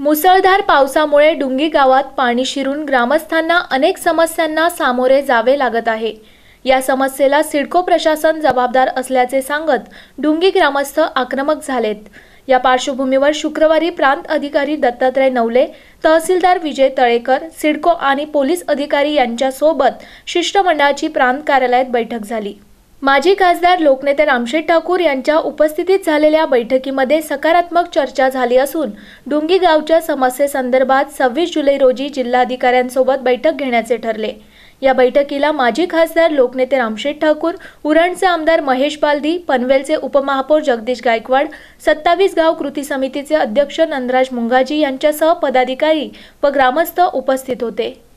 मुसळधार पावसामुळे डुंगी गावात पाणी शिरून ग्रामस्थांना अनेक समस्यांना सामोरे जावे लागत आहे या समस्येला सिडको प्रशासन जबाबदार असल्याचे सांगत डुंगी ग्रामस्थ आक्रमक झालेत या पार्श्वभूमीवर शुक्रवारी प्रांत अधिकारी दत्तात्रय नवले तहसीलदार विजय तळेकर सिडको आणि पोलीस अधिकारी यांच्यासोबत शिष्टमंडळाची प्रांत कार्यालयात बैठक झाली माजी खासदार लोकनेते रामशेठ ठाकूर यांच्या उपस्थितीत झालेल्या बैठकीमध्ये सकारात्मक चर्चा झाली असून डुंगी गावच्या समस्येसंदर्भात सव्वीस जुलै रोजी जिल्हाधिकाऱ्यांसोबत बैठक घेण्याचे ठरले या बैठकीला माजी खासदार लोकनेते रामशेठ ठाकूर उरणचे आमदार महेश बालदी पनवेलचे उपमहापौर जगदीश गायकवाड सत्तावीस गाव कृती समितीचे अध्यक्ष नंदराज मुंगाजी यांच्यासह पदाधिकारी व ग्रामस्थ उपस्थित होते